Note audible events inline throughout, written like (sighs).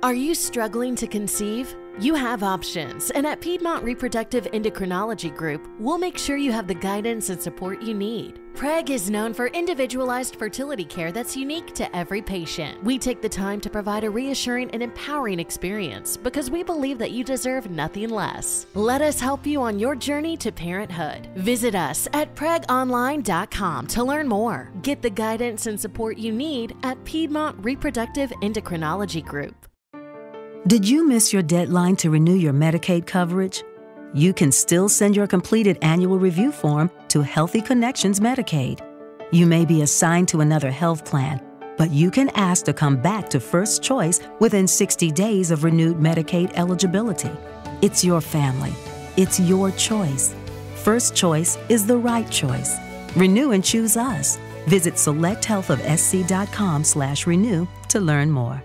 Are you struggling to conceive? You have options, and at Piedmont Reproductive Endocrinology Group, we'll make sure you have the guidance and support you need. PREG is known for individualized fertility care that's unique to every patient. We take the time to provide a reassuring and empowering experience because we believe that you deserve nothing less. Let us help you on your journey to parenthood. Visit us at pregonline.com to learn more. Get the guidance and support you need at Piedmont Reproductive Endocrinology Group. Did you miss your deadline to renew your Medicaid coverage? You can still send your completed annual review form to Healthy Connections Medicaid. You may be assigned to another health plan, but you can ask to come back to First Choice within 60 days of renewed Medicaid eligibility. It's your family. It's your choice. First Choice is the right choice. Renew and choose us. Visit selecthealthofsc.com/renew to learn more.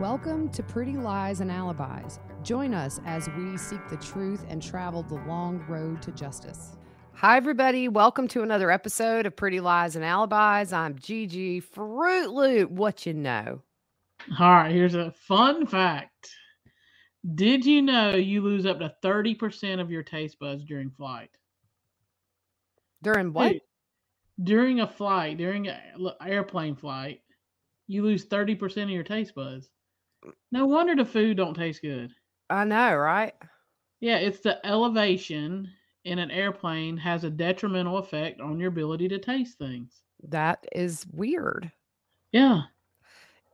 Welcome to Pretty Lies and Alibis. Join us as we seek the truth and travel the long road to justice. Hi, everybody. Welcome to another episode of Pretty Lies and Alibis. I'm Gigi Fruit Loop. What you know? All right, here's a fun fact. Did you know you lose up to 30% of your taste buds during flight? During what? During a flight, during an airplane flight, you lose 30% of your taste buds. No wonder the food don't taste good. I know, right? Yeah, it's the elevation in an airplane has a detrimental effect on your ability to taste things. That is weird. Yeah.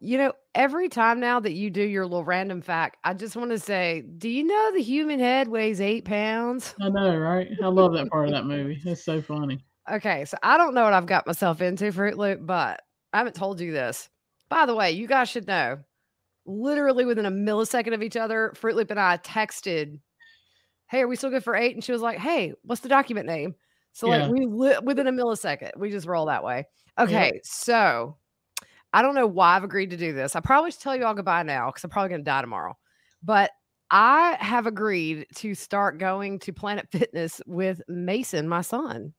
You know, every time now that you do your little random fact, I just want to say, do you know the human head weighs eight pounds? I know, right? I love that part of that movie. It's (laughs) so funny. Okay, so I don't know what I've got myself into, Fruit Loop, but I haven't told you this. By the way, you guys should know literally within a millisecond of each other, Fruit Loop and I texted, "Hey, are we still good for eight? And she was like, "Hey, what's the document name?" So yeah. like we li- within a millisecond, we just roll that way. Okay, yeah. so I don't know why I've agreed to do this. I probably should tell you all goodbye now because I'm probably going to die tomorrow. But I have agreed to start going to Planet Fitness with Mason, my son.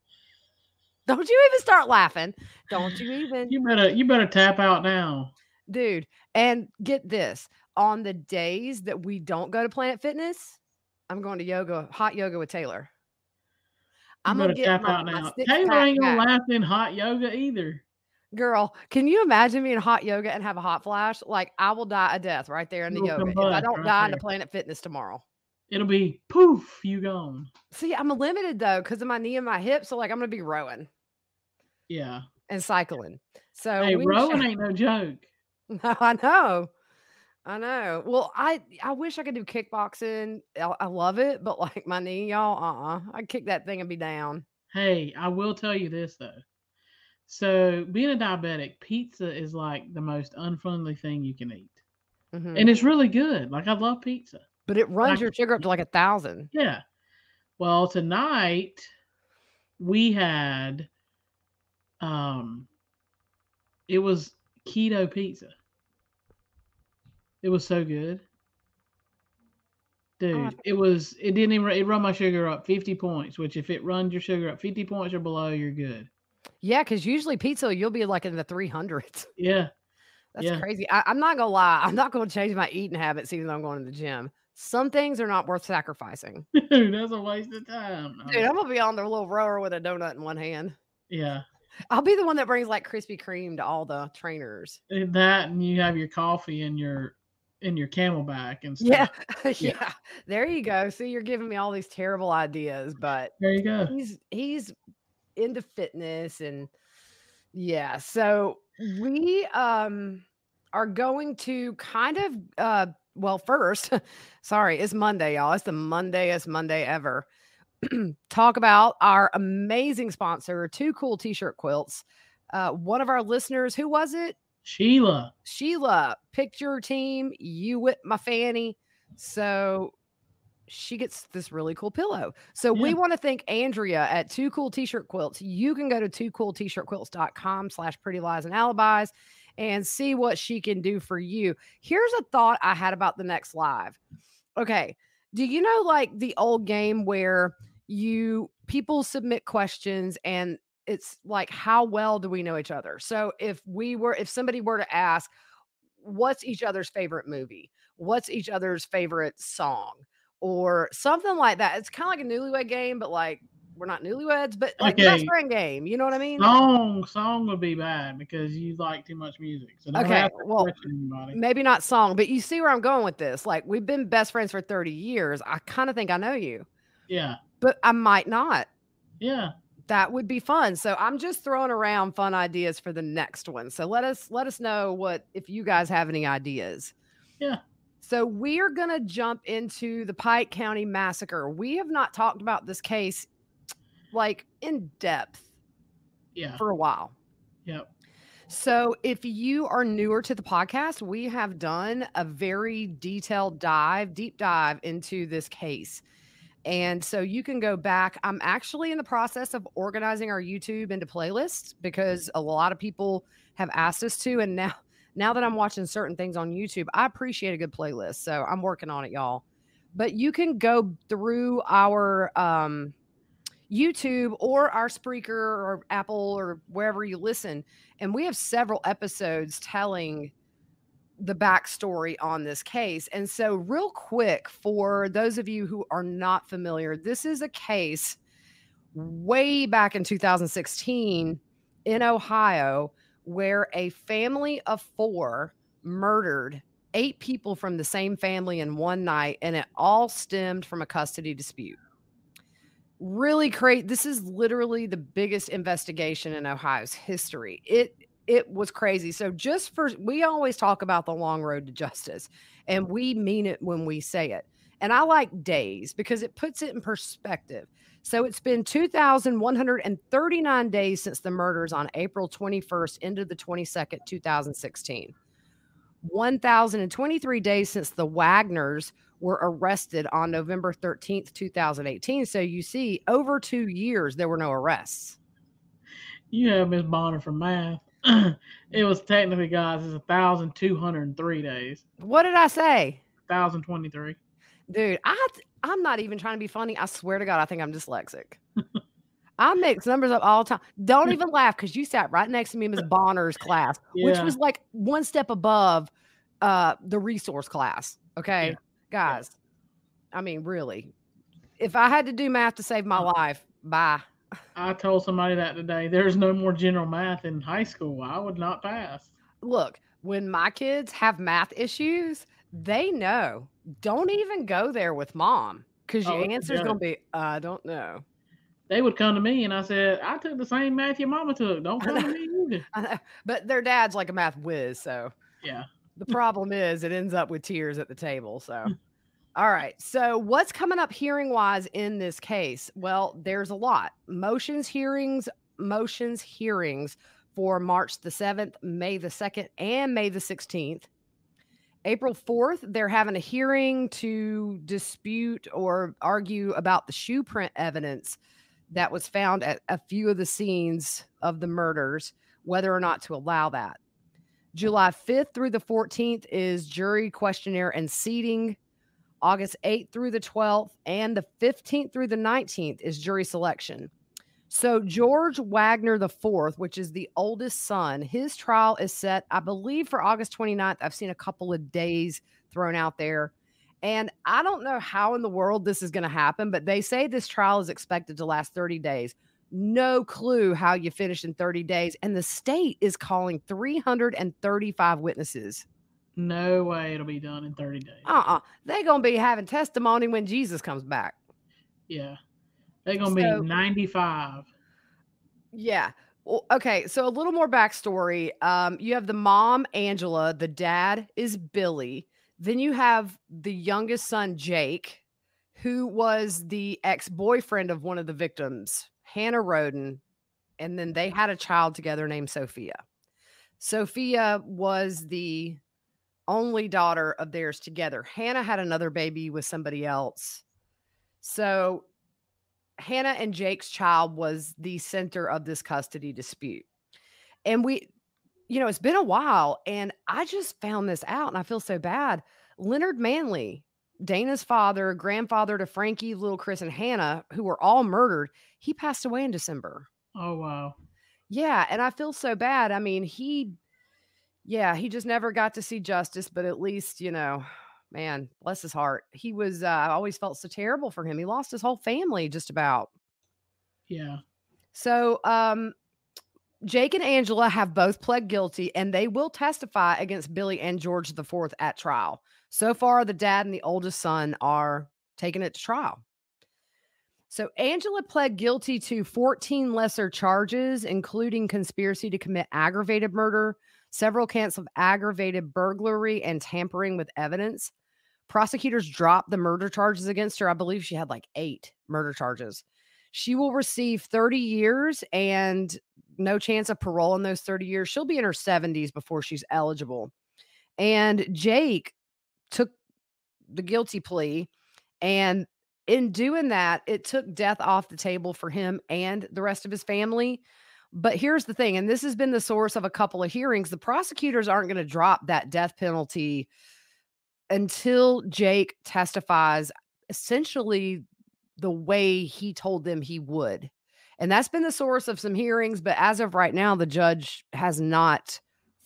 Don't you even start laughing. Don't you even. You better you better tap out now dude. And get this on the days that we don't go to Planet Fitness, I'm going to yoga, hot yoga with Taylor. I'm, I'm gonna, gonna get my, my Taylor ain't gonna last in hot yoga either. Girl, can you imagine me in hot yoga and have a hot flash? Like I will die a death right there in the yoga. If I don't right die in the Planet Fitness tomorrow. It'll be poof, you gone. See, I'm limited though because of my knee and my hip. So like I'm gonna be rowing. Yeah. And cycling. So hey, rowing should... ain't no joke. No, (laughs) I know. I know. Well, I I wish I could do kickboxing. I, I love it, but like my knee, y'all, uh, uh-uh. I'd kick that thing and be down. Hey, I will tell you this though. So, being a diabetic, pizza is like the most unfriendly thing you can eat, mm-hmm. and it's really good. Like I love pizza, but it runs like, your sugar up to like a thousand. Yeah. Well, tonight we had, um, it was keto pizza. It was so good. Dude, oh, it was it didn't even it run my sugar up 50 points, which if it runs your sugar up 50 points or below, you're good. Yeah, because usually pizza you'll be like in the 300s. (laughs) Yeah. That's yeah. crazy. I, am not gonna lie. I'm not gonna change my eating habits, even though I'm going to the gym. Some things are not worth sacrificing. Dude, (laughs) that's a waste of time. Dude, I'm gonna be on the little rower with a donut in one hand. Yeah. I'll be the one that brings like Krispy Kreme to all the trainers. Eh, that and you have your coffee and your in your camelback and stuff. Yeah, (laughs) yeah. yeah. There you go. See, you're giving me all these terrible ideas, but there you go. He's he's into fitness and yeah. So we um are going to kind of uh well first, (laughs) sorry, it's Monday, y'all. It's the Mondayest Monday ever. (clears throat) Talk about our amazing sponsor, two cool t-shirt quilts. Uh, one of our listeners, who was it? Sheila. Sheila picked your team. You whip my fanny. So she gets this really cool pillow. So yeah. we want to thank Andrea at Two Cool T-Shirt Quilts. You can go to two cool t-shirt quilts.com slash pretty lies and alibis and see what she can do for you. Here's a thought I had about the next live. Okay. Do you know like the old game where you people submit questions and it's like how well do we know each other? So if we were if somebody were to ask what's each other's favorite movie? What's each other's favorite song? Or something like that. It's kind of like a newlywed game, but like we're not newlyweds, but like okay. best friend game. You know what I mean? Song, song would be bad because you like too much music. So okay, well, maybe not song, but you see where I'm going with this. Like we've been best friends for 30 years. I kind of think I know you. Yeah, but I might not. Yeah, that would be fun. So I'm just throwing around fun ideas for the next one. So let us let us know what if you guys have any ideas. Yeah. So we are going to jump into the Pike County massacre. We have not talked about this case like in depth yeah. for a while. Yep. So, if you are newer to the podcast, we have done a very detailed dive, deep dive into this case. And so you can go back. I'm actually in the process of organizing our YouTube into playlists because a lot of people have asked us to. And now, (laughs) now that I'm watching certain things on YouTube, I appreciate a good playlist. So I'm working on it, y'all. But you can go through our um, YouTube or our Spreaker or Apple or wherever you listen. And we have several episodes telling the backstory on this case. And so, real quick, for those of you who are not familiar, this is a case way back in 2016 in Ohio where a family of four murdered eight people from the same family in one night, and it all stemmed from a custody dispute. Really great. This is literally the biggest investigation in Ohio's history. It it was crazy. So just for we always talk about the long road to justice, and we mean it when we say it. And I like days because it puts it in perspective. So it's been 2,139 days since the murders on April 21st into the 22nd, 2016. 1,023 days since the Wagners were arrested on November 13th, 2018. So you see, over two years, there were no arrests. You have Miss Bonner for math. (clears throat) it was technically, guys, it's 1,203 days. What did I say? 1,023. Dude, I I'm not even trying to be funny. I swear to God, I think I'm dyslexic. (laughs) I mix numbers up all the time. Don't even laugh because you sat right next to me in Ms. Bonner's class, yeah. which was like one step above uh, the resource class. Okay. Yeah. Guys, yeah. I mean, really, if I had to do math to save my uh-huh. life, bye. I told somebody that today. There's no more general math in high school. I would not pass. Look, when my kids have math issues, they know. Don't even go there with mom because your oh, answer's going to be, I don't know. They would come to me and I said, I took the same math your mama took. Don't come to me either. (laughs) But their dad's like a math whiz. So, yeah. The problem is it ends up with tears at the table. So, (laughs) All right. So, what's coming up hearing wise in this case? Well, there's a lot motions, hearings, motions, hearings for March the 7th, May the 2nd, and May the 16th. April 4th, they're having a hearing to dispute or argue about the shoe print evidence that was found at a few of the scenes of the murders, whether or not to allow that. July 5th through the 14th is jury questionnaire and seating August 8th through the 12th, and the 15th through the 19th is jury selection. So, George Wagner IV, which is the oldest son, his trial is set, I believe, for August 29th. I've seen a couple of days thrown out there. And I don't know how in the world this is going to happen, but they say this trial is expected to last 30 days. No clue how you finish in 30 days. And the state is calling 335 witnesses. No way it'll be done in 30 days. Uh uh they are going to be having testimony when Jesus comes back. Yeah. They're going to so, be 95. Yeah. Well, okay. So, a little more backstory. Um, you have the mom, Angela. The dad is Billy. Then you have the youngest son, Jake, who was the ex boyfriend of one of the victims, Hannah Roden. And then they had a child together named Sophia. Sophia was the only daughter of theirs together. Hannah had another baby with somebody else. So Hannah and Jake's child was the center of this custody dispute. And we, you know, it's been a while and I just found this out and I feel so bad. Leonard Manley, Dana's father, grandfather to Frankie, little Chris, and Hannah, who were all murdered, he passed away in December. Oh, wow. Yeah. And I feel so bad. I mean, he, yeah, he just never got to see justice, but at least, you know, (sighs) man, bless his heart. He was, uh, I always felt so terrible for him. He lost his whole family just about. Yeah. So, um, Jake and Angela have both pled guilty and they will testify against Billy and George the Fourth at trial. So far, the dad and the oldest son are taking it to trial. So Angela pled guilty to 14 lesser charges, including conspiracy to commit aggravated murder, several counts of aggravated burglary and tampering with evidence. Prosecutors dropped the murder charges against her. I believe she had like eight murder charges. She will receive 30 years and no chance of parole in those 30 years. She'll be in her 70s before she's eligible. And Jake took the guilty plea. And in doing that, it took death off the table for him and the rest of his family. But here's the thing, and this has been the source of a couple of hearings the prosecutors aren't going to drop that death penalty until Jake testifies essentially the way he told them he would. And that's been the source of some hearings. But as of right now, the judge has not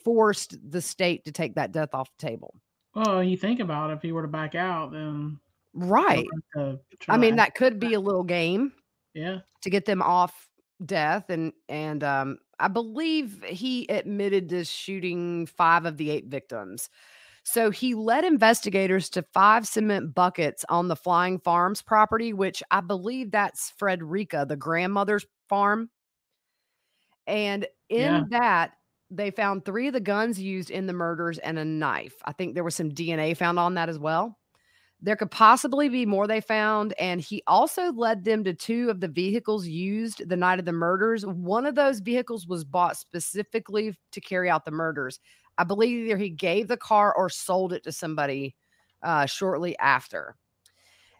forced the state to take that death off the table. Well, you think about it, if he were to back out, then. Right. I mean, that could be a little game. Yeah. To get them off death and and um I believe he admitted to shooting 5 of the 8 victims. So he led investigators to five cement buckets on the Flying Farms property, which I believe that's Frederica, the grandmother's farm. And in yeah. that, they found three of the guns used in the murders and a knife. I think there was some DNA found on that as well. There could possibly be more they found. And he also led them to two of the vehicles used the night of the murders. One of those vehicles was bought specifically to carry out the murders. I believe either he gave the car or sold it to somebody uh, shortly after.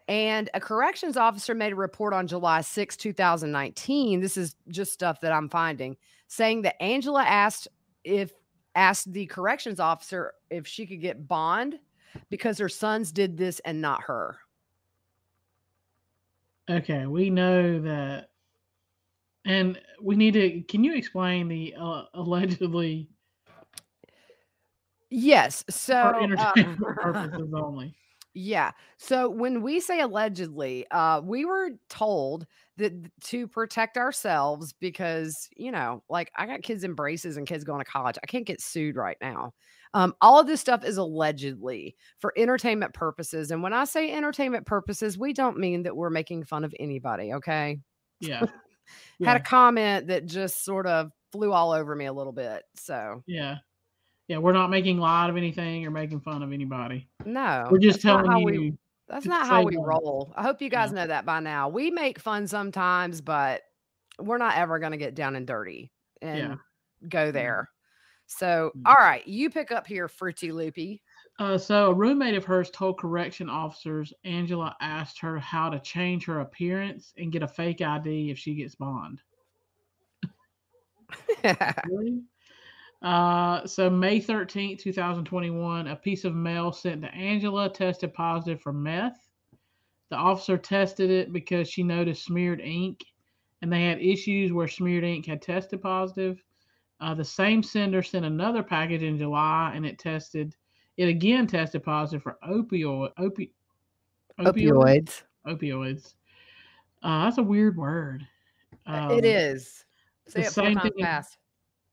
And a corrections officer made a report on July 6, 2019. This is just stuff that I'm finding saying that Angela asked if asked the corrections officer if she could get bond because her sons did this and not her. Okay, we know that. And we need to. Can you explain the uh, allegedly? Yes. So, uh, (laughs) purposes only. Yeah. So when we say allegedly, uh, we were told that to protect ourselves because you know like i got kids in braces and kids going to college i can't get sued right now um, all of this stuff is allegedly for entertainment purposes and when i say entertainment purposes we don't mean that we're making fun of anybody okay yeah, yeah. (laughs) had a comment that just sort of flew all over me a little bit so yeah yeah we're not making light of anything or making fun of anybody no we're just telling you we, that's not how we roll. I hope you guys know that by now. We make fun sometimes, but we're not ever going to get down and dirty and yeah. go there. So, mm. all right, you pick up here, Fruity Loopy. Uh, so, a roommate of hers told correction officers Angela asked her how to change her appearance and get a fake ID if she gets bond. (laughs) really? Uh, so May 13th, 2021, a piece of mail sent to Angela tested positive for meth. The officer tested it because she noticed smeared ink and they had issues where smeared ink had tested positive. Uh, the same sender sent another package in July and it tested, it again tested positive for opioid, opi- opioids. Opioids. Uh, that's a weird word. Um, it is. Say the it same thing. Fast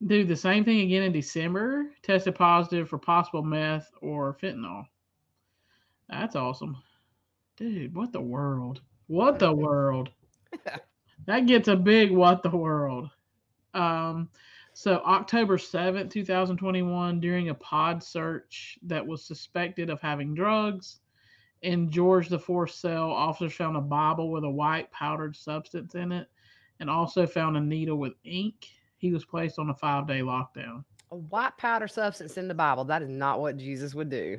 do the same thing again in December. Tested positive for possible meth or fentanyl. That's awesome. Dude, what the world? What the (laughs) world? that gets a big what the world. Um, so October 7th, 2021, during a pod search that was suspected of having drugs in George the Fourth cell, officers found a Bible with a white powdered substance in it and also found a needle with ink he was placed on a five day lockdown. A white powder substance in the Bible. That is not what Jesus would do.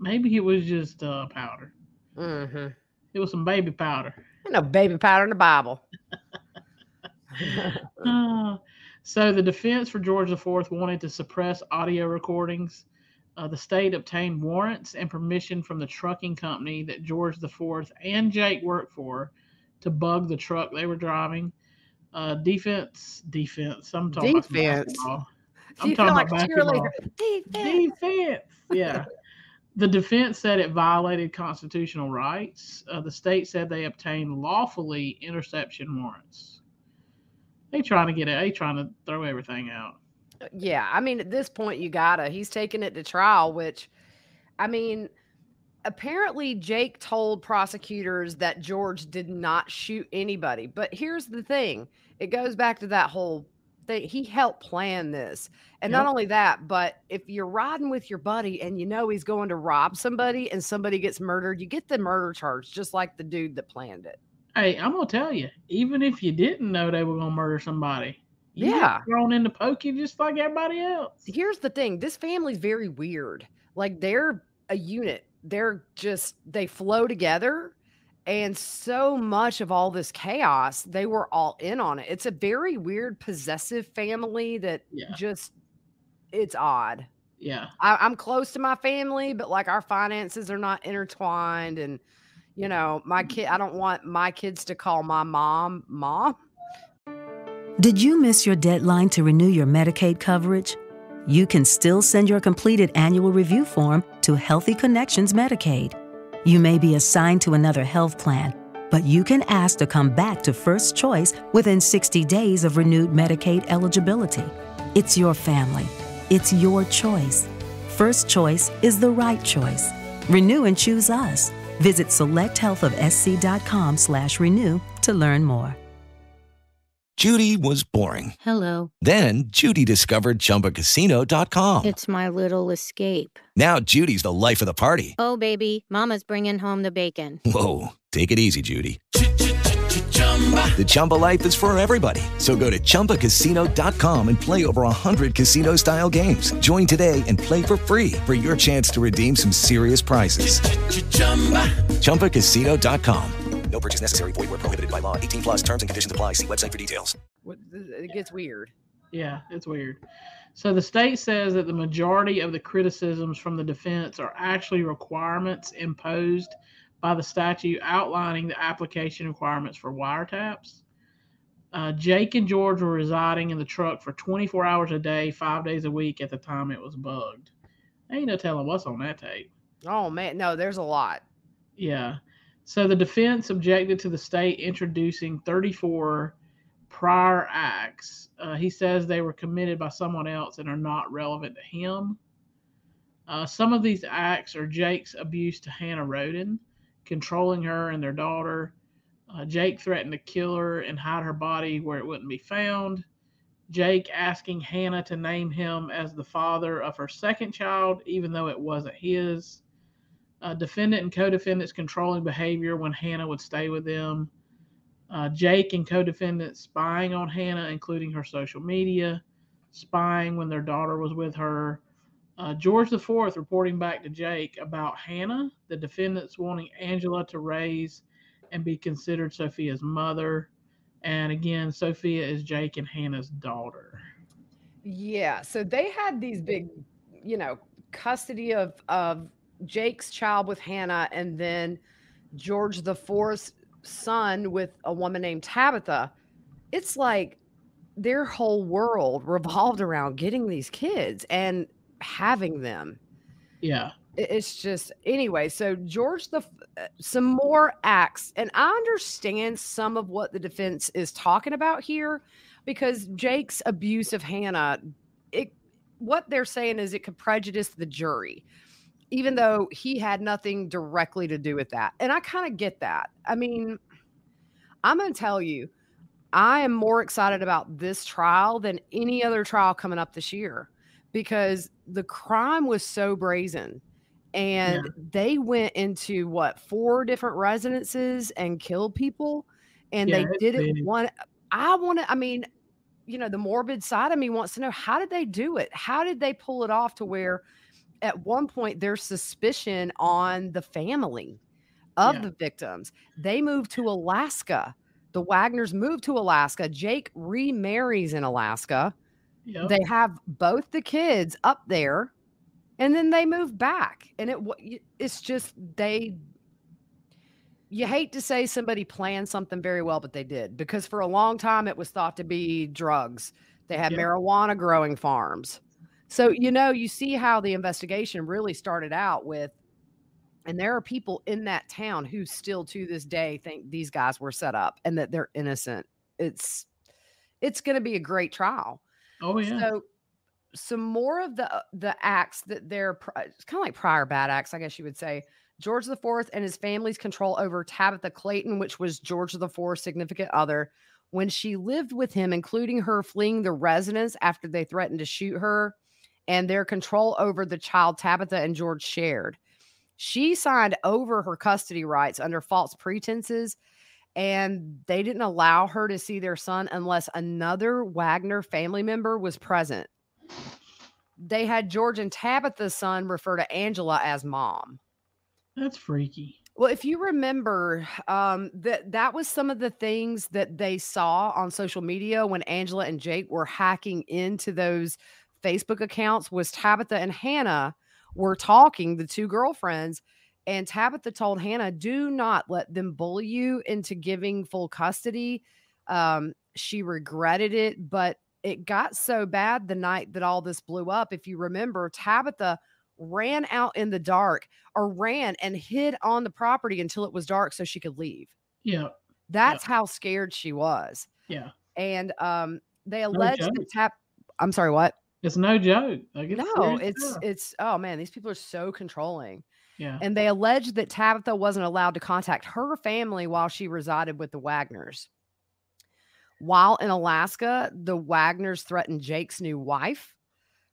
Maybe it was just uh, powder. Mm-hmm. It was some baby powder. Ain't no baby powder in the Bible. (laughs) (laughs) uh, so the defense for George IV wanted to suppress audio recordings. Uh, the state obtained warrants and permission from the trucking company that George IV and Jake worked for to bug the truck they were driving uh, defense, defense. I'm talking defense. about I'm talking like about Defense. defense. Yeah. the defense said it violated constitutional rights. Uh, the state said they obtained lawfully interception warrants. They trying to get it. They trying to throw everything out. Yeah, I mean, at this point, you gotta. He's taking it to trial, which, I mean, apparently Jake told prosecutors that George did not shoot anybody. But here's the thing it goes back to that whole thing. He helped plan this. And yep. not only that, but if you're riding with your buddy and you know he's going to rob somebody and somebody gets murdered, you get the murder charge, just like the dude that planned it. Hey, I'm gonna tell you, even if you didn't know they were gonna murder somebody, yeah, thrown in the pokey just like everybody else. Here's the thing: this family's very weird. Like they're a unit. They're just they flow together and so much of all this chaos, they were all in on it. It's a very weird, possessive family that yeah. just, it's odd. Yeah. I, am close to my family, but like our finances are not intertwined. And, you know, my kid, I don't want my kids to call my mom, mom. Did you miss your deadline to renew your Medicaid coverage? You can still send your completed annual review form to Healthy Connections Medicaid. You may be assigned to another health plan, but you can ask to come back to First Choice within 60 days of renewed Medicaid eligibility. It's your family. It's your choice. First Choice is the right choice. Renew and choose us. Visit selecthealthofsc.com slash renew to learn more. Judy was boring. Hello. Then Judy discovered chumbacasino.com. It's my little escape. Now Judy's the life of the party. Oh, baby, Mama's bringing home the bacon. Whoa. Take it easy, Judy. The Chumba life is for everybody. So go to ChumbaCasino.com and play over 100 casino style games. Join today and play for free for your chance to redeem some serious prizes. Ch-ch-chumba. ChumbaCasino.com. No purchase necessary. Void where prohibited by law. 18 plus terms and conditions apply. See website for details. It gets weird. Yeah, it's weird. So the state says that the majority of the criticisms from the defense are actually requirements imposed by the statute outlining the application requirements for wiretaps. Uh, Jake and George were residing in the truck for 24 hours a day, five days a week at the time it was bugged. Ain't no telling what's on that tape. Oh, man. No, there's a lot. Yeah. So the defense objected to the state introducing 34 prior acts. Uh, he says they were committed by someone else and are not relevant to him. Uh, some of these acts are Jake's abuse to Hannah Roden, controlling her and their daughter. Uh, Jake threatened to kill her and hide her body where it wouldn't be found. Jake asking Hannah to name him as the father of her second child, even though it wasn't his uh, defendant and co-defendants controlling behavior when Hannah would stay with them. Uh, Jake and co-defendants spying on Hannah, including her social media, spying when their daughter was with her. Uh, George IV reporting back to Jake about Hannah, the defendants wanting Angela to raise and be considered Sophia's mother. And again, Sophia is Jake and Hannah's daughter. Yeah. So they had these big, you know, custody of of Jake's child with Hannah, and then George the Fourth's son with a woman named Tabitha. It's like their whole world revolved around getting these kids and having them. Yeah. It's just anyway. So George the uh, some more acts, and I understand some of what the defense is talking about here, because Jake's abuse of Hannah, it what they're saying is it could prejudice the jury even though he had nothing directly to do with that. And I kind of get that. I mean, I'm going to tell you, I am more excited about this trial than any other trial coming up this year because the crime was so brazen. And yeah. they went into what four different residences and killed people, and yeah, they didn't want. I want to. I mean, you know, the morbid side of me wants to know how did they do it? How did they pull it off to where at one point there's suspicion on the family of yeah. the victims. They moved to Alaska. The Wagners moved to Alaska. Jake remarries in Alaska. Yep. They have both the kids up there, and then they move back. And it it's just they. You hate to say somebody planned something very well, but they did because for a long time it was thought to be drugs. They had yep. marijuana growing farms. So, you know, you see how the investigation really started out with, and there are people in that town who still to this day think these guys were set up and that they're innocent. It's, it's going to be a great trial. Oh yeah. So, some more of the uh, the acts that they're kind of like prior bad acts, I guess you would say. George the Fourth and his family's control over Tabitha Clayton, which was George the Fourth's significant other, when she lived with him, including her fleeing the residence after they threatened to shoot her and their control over the child Tabitha and George shared. She signed over her custody rights under false pretenses, and they didn't allow her to see their son unless another Wagner family member was present. They had George and Tabitha's son refer to Angela as mom. That's freaky. Well, if you remember, um, that that was some of the things that they saw on social media when Angela and Jake were hacking into those Facebook accounts was Tabitha and Hannah were talking, the two girlfriends, and Tabitha told Hannah, "Do not let them bully you into giving full custody." Um, she regretted it, but it got so bad the night that all this blew up. If you remember, Tabitha ran out in the dark or ran and hid on the property until it was dark so she could leave. Yeah. That's yeah. how scared she was. Yeah. And um they alleged no that Tab I'm sorry, what? It's no joke. Like, it's no, it's it's oh man, these people are so controlling. Yeah. And they alleged that Tabitha wasn't allowed to contact her family while she resided with the Wagners. While in Alaska, the Wagners threatened Jake's new wife.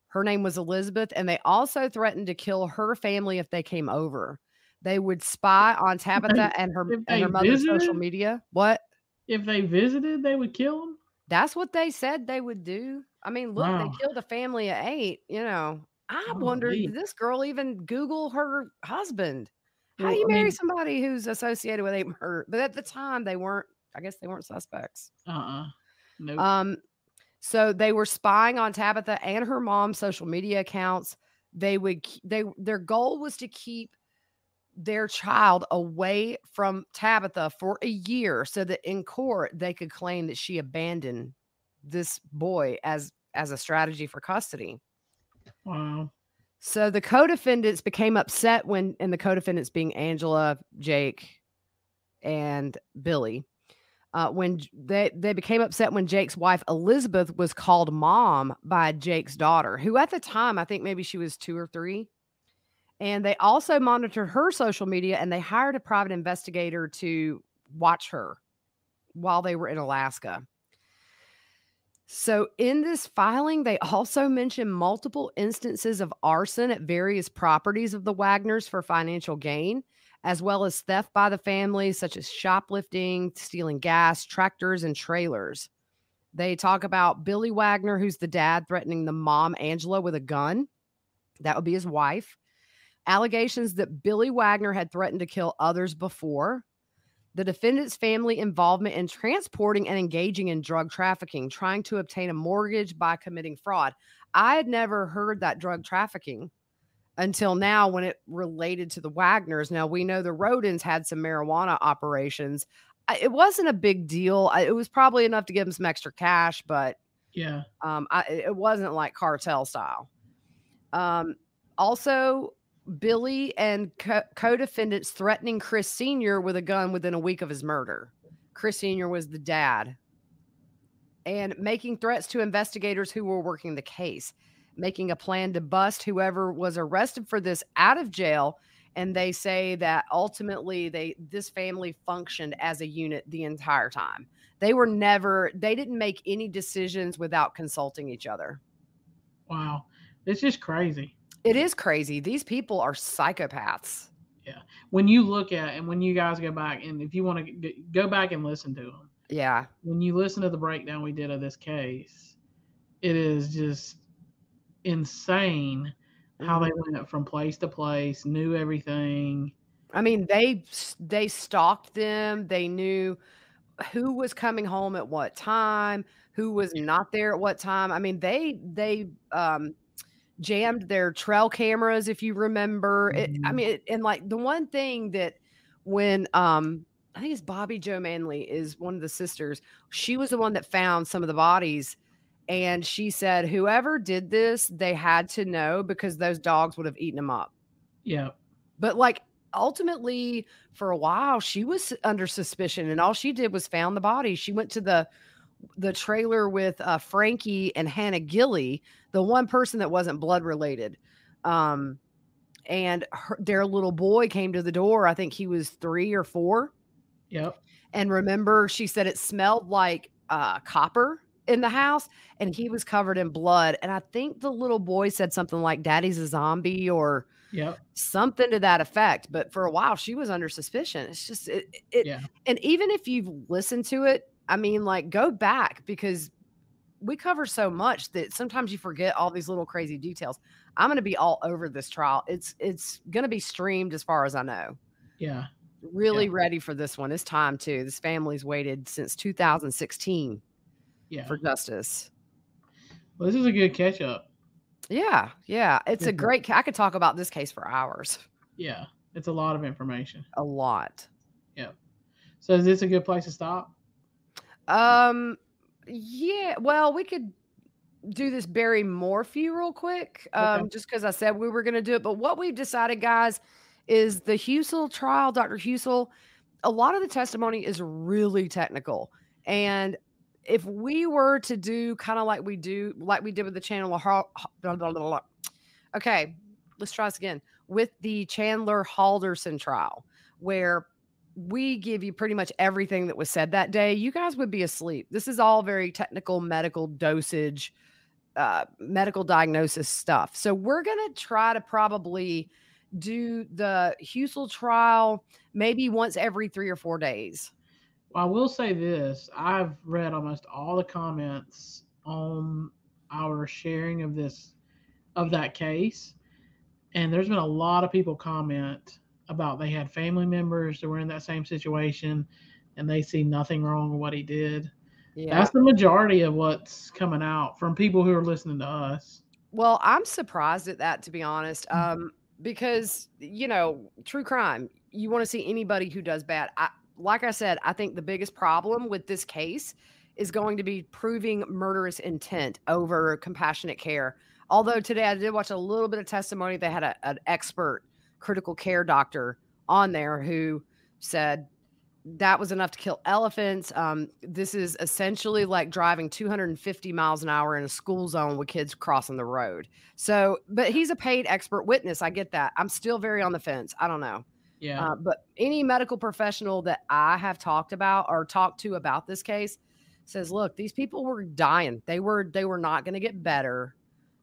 Her name was Elizabeth, and they also threatened to kill her family if they came over. They would spy on Tabitha they, and her and her mother's visited, social media. What? If they visited, they would kill them. That's what they said they would do. I mean, look, wow. they killed a family of eight. You know, I oh, wonder did this girl even Google her husband? How well, do you I marry mean, somebody who's associated with eight murder? But at the time, they weren't. I guess they weren't suspects. Uh uh-uh. uh nope. Um, so they were spying on Tabitha and her mom's social media accounts. They would they their goal was to keep their child away from Tabitha for a year so that in court they could claim that she abandoned this boy as as a strategy for custody. Wow. So the co-defendants became upset when and the co-defendants being Angela, Jake, and Billy. Uh, when they, they became upset when Jake's wife Elizabeth was called mom by Jake's daughter, who at the time I think maybe she was two or three. And they also monitored her social media and they hired a private investigator to watch her while they were in Alaska. So, in this filing, they also mention multiple instances of arson at various properties of the Wagners for financial gain, as well as theft by the family, such as shoplifting, stealing gas, tractors, and trailers. They talk about Billy Wagner, who's the dad, threatening the mom, Angela, with a gun. That would be his wife. Allegations that Billy Wagner had threatened to kill others before, the defendant's family involvement in transporting and engaging in drug trafficking, trying to obtain a mortgage by committing fraud. I had never heard that drug trafficking until now when it related to the Wagners. Now we know the Rodens had some marijuana operations. It wasn't a big deal. It was probably enough to give them some extra cash, but yeah, um, I, it wasn't like cartel style. Um, also, Billy and co defendants threatening Chris Sr. with a gun within a week of his murder. Chris Sr. was the dad. And making threats to investigators who were working the case, making a plan to bust whoever was arrested for this out of jail. And they say that ultimately they this family functioned as a unit the entire time. They were never, they didn't make any decisions without consulting each other. Wow. It's just crazy. It mm-hmm. is crazy. These people are psychopaths. Yeah. When you look at and when you guys go back and if you want to go back and listen to them. Yeah. When you listen to the breakdown we did of this case, it is just insane how they mm-hmm. went from place to place, knew everything. I mean, they they stalked them. They knew who was coming home at what time, who was not there at what time. I mean, they they um jammed their trail cameras, if you remember. It, I mm-hmm. mean, it, and like the one thing that when um, I think it's Bobby Joe Manley is one of the sisters. She was the one that found some of the bodies. And she said, whoever did this, they had to know because those dogs would have eaten them up. Yeah. But like ultimately, for a while, she was under suspicion and all she did was found the body. She went to the the trailer with uh, Frankie and Hannah Gilly, the one person that wasn't blood related. Um, and her, their little boy came to the door. I think he was three or four. Yep. And remember, she said it smelled like uh, copper in the house, and he was covered in blood. And I think the little boy said something like, "Daddy's a zombie" or yep. something to that effect. But for a while, she was under suspicion. It's just it. it yeah. And even if you've listened to it I mean, like, go back because we cover so much that sometimes you forget all these little crazy details. I'm going to be all over this trial. It's it's going to be streamed as far as I know. Yeah. Really yeah. ready for this one. It's time too. This family's waited since 2016. Yeah. For justice. Well, this is a good catch up. Yeah, yeah. It's a great I could talk about this case for hours. Yeah. It's a lot of information. A lot. Yeah. So is this a good place to stop? Mm. Um, yeah. Well, we could do this Barry Morphy real quick, um, okay. just because I said we were going to do it. But what we've decided, guys, is the Husel trial, Dr. Husel. A lot of the testimony is really technical, and if we were to do kind of like we do, like we did with the channel, okay, let's try this again with the Chandler Halderson trial, where we give you pretty much everything that was said that day, you guys would be asleep. This is all very technical medical dosage, uh, medical diagnosis stuff. So we're going to try to probably do the Husel trial maybe once every three or four days. Well, I will say this I've read almost all the comments on our sharing of this, of that case. And there's been a lot of people comment about they had family members that were in that same situation and they see nothing wrong with what he did. Yeah. That's the majority of what's coming out from people who are listening to us. Well, I'm surprised at that, to be honest, mm. um, because, you know, true crime, you want to see anybody who does bad. I, like I said, I think the biggest problem with this case is going to be proving murderous intent over compassionate care. Although today I did watch a little bit of testimony, they had a, an expert critical care doctor on there who said that was enough to kill elephants. Um, this is essentially like driving 250 miles an hour in a school zone with kids crossing the road. So, but he's a paid expert witness. I get that. I'm still very on the fence. I don't know. Yeah. Uh, but any medical professional that I have talked about or talked to about this case says, look, these people were dying. They were they were not going to get better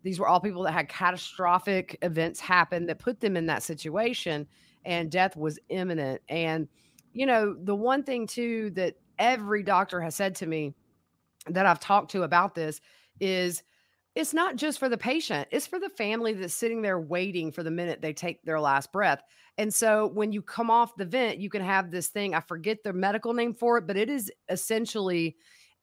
these were all people that had catastrophic events happen that put them in that situation and death was imminent and you know the one thing too that every doctor has said to me that I've talked to about this is it's not just for the patient, it's for the family that's sitting there waiting for the minute they take their last breath. And so when you come off the vent, you can have this thing, I forget the medical name for it, but it is essentially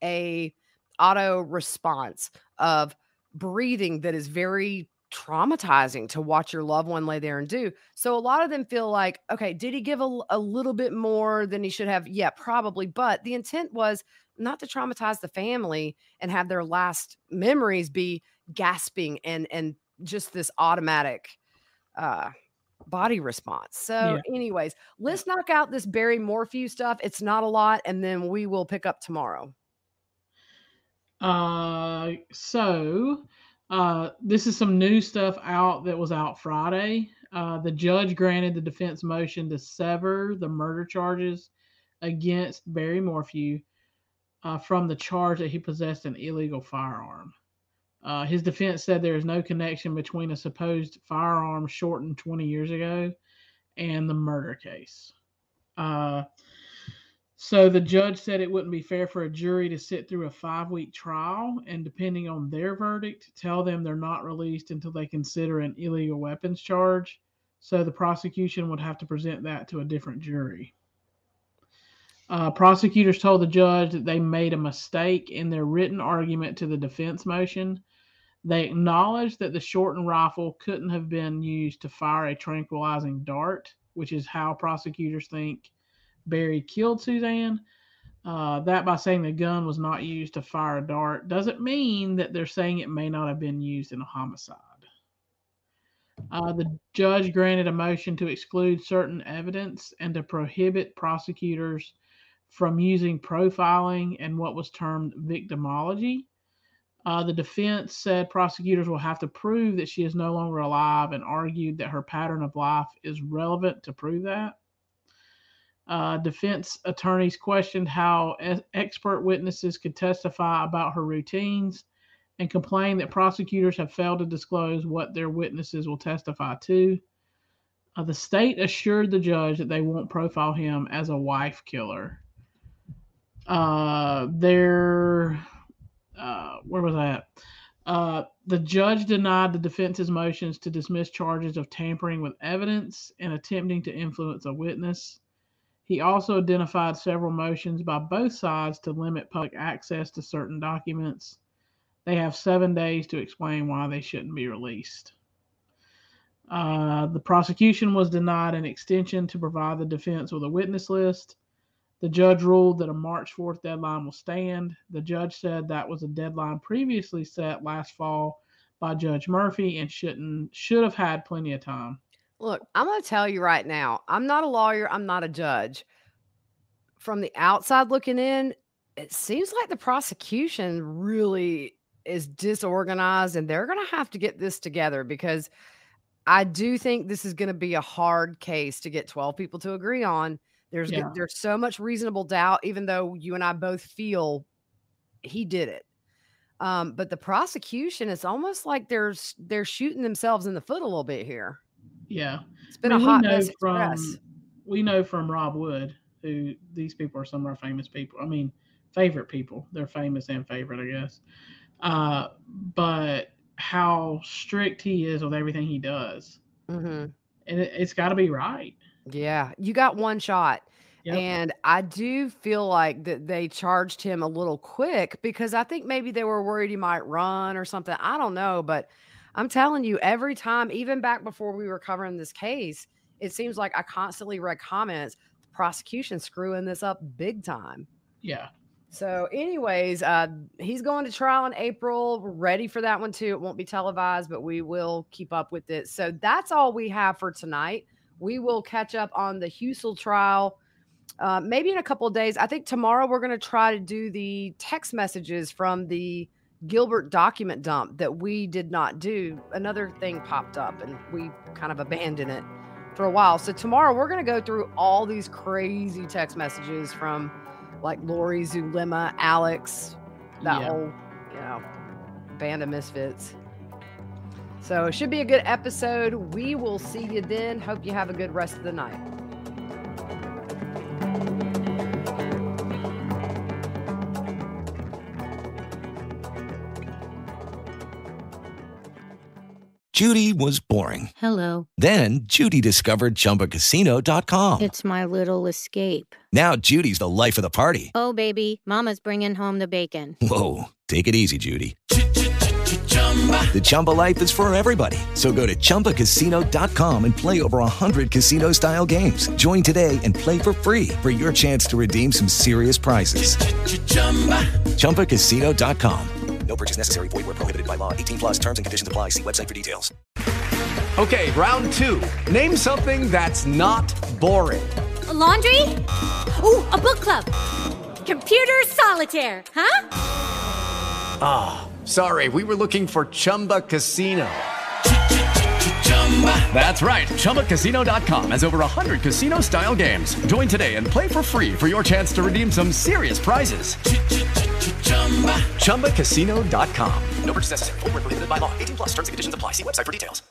a auto response of breathing that is very traumatizing to watch your loved one lay there and do. So a lot of them feel like, okay, did he give a, a little bit more than he should have? Yeah, probably. But the intent was not to traumatize the family and have their last memories be gasping and and just this automatic uh body response. So, yeah. anyways, let's knock out this Barry Morphew stuff. It's not a lot, and then we will pick up tomorrow. Uh, so uh, this is some new stuff out that was out Friday. Uh, the judge granted the defense motion to sever the murder charges against Barry Morphew uh, from the charge that he possessed an illegal firearm. Uh, his defense said there is no connection between a supposed firearm shortened 20 years ago and the murder case. Uh, so the judge said it wouldn't be fair for a jury to sit through a five week trial and, depending on their verdict, tell them they're not released until they consider an illegal weapons charge. So the prosecution would have to present that to a different jury. Uh, prosecutors told the judge that they made a mistake in their written argument to the defense motion. They acknowledged that the shortened rifle couldn't have been used to fire a tranquilizing dart, which is how prosecutors think Barry killed Suzanne. Uh, that by saying the gun was not used to fire a dart doesn't mean that they're saying it may not have been used in a homicide. Uh, the judge granted a motion to exclude certain evidence and to prohibit prosecutors from using profiling and what was termed victimology. Uh, the defense said prosecutors will have to prove that she is no longer alive and argued that her pattern of life is relevant to prove that. Uh, defense attorneys questioned how expert witnesses could testify about her routines and complained that prosecutors have failed to disclose what their witnesses will testify to. Uh, the state assured the judge that they won't profile him as a wife killer. Uh, there, uh, where was that? Uh, the judge denied the defense's motions to dismiss charges of tampering with evidence and attempting to influence a witness. He also identified several motions by both sides to limit public access to certain documents. They have seven days to explain why they shouldn't be released. Uh, the prosecution was denied an extension to provide the defense with a witness list. The judge ruled that a March 4th deadline will stand. The judge said that was a deadline previously set last fall by Judge Murphy and shouldn't should have had plenty of time. Look, I'm going to tell you right now, I'm not a lawyer, I'm not a judge. From the outside looking in, it seems like the prosecution really is disorganized and they're going to have to get this together because I do think this is going to be a hard case to get 12 people to agree on. There's yeah. there's so much reasonable doubt even though you and I both feel he did it. Um, but the prosecution, it's almost like they're they're shooting themselves in the foot a little bit here. Yeah. It's been I mean, a hot mess from, express. We know from Rob Wood, who these people are some of our famous people. I mean, favorite people. They're famous and favorite, I guess. Uh, but how strict he is with everything he does. Mm-hmm. And it, has got to be right. Yeah. You got one shot. Yep. And I do feel like that they charged him a little quick because I think maybe they were worried he might run or something. I don't know, but I'm telling you, every time, even back before we were covering this case, it seems like I constantly read comments, the prosecution screwing this up big time. Yeah. So, anyways, uh, he's going to trial in April. We're ready for that one too. It won't be televised, but we will keep up with it. So that's all we have for tonight. We will catch up on the Husel trial. Uh, maybe in a couple days. I think tomorrow we're going to try to do the text messages from the Gilbert document dump that we did not do, another thing popped up and we kind of abandoned it for a while. So tomorrow we're going to go through all these crazy text messages from like Lori, Zulema, Alex, that yeah. whole, you know, band of misfits. So it should be a good episode. We will see you then. Hope you have a good rest of the night. Judy was boring. Hello. Then Judy discovered chumbacasino.com. It's my little escape. Now Judy's the life of the party. Oh, baby, Mama's bringing home the bacon. Whoa. Take it easy, Judy. The Chumba life is for everybody. So go to ChumbaCasino.com and play over 100 casino style games. Join today and play for free for your chance to redeem some serious prizes. chumba ChumbaCasino.com. No purchase necessary. Void where prohibited by law. 18 plus terms and conditions apply. See website for details. Okay, round two. Name something that's not boring. A laundry? Ooh, a book club. Computer solitaire, huh? Ah, oh, sorry. We were looking for Chumba Casino. That's right. ChumbaCasino.com has over 100 casino style games. Join today and play for free for your chance to redeem some serious prizes. Chumba. ChumbaCasino.com. No purchase necessary. Full prohibited by law. 18 plus terms and conditions apply. See website for details.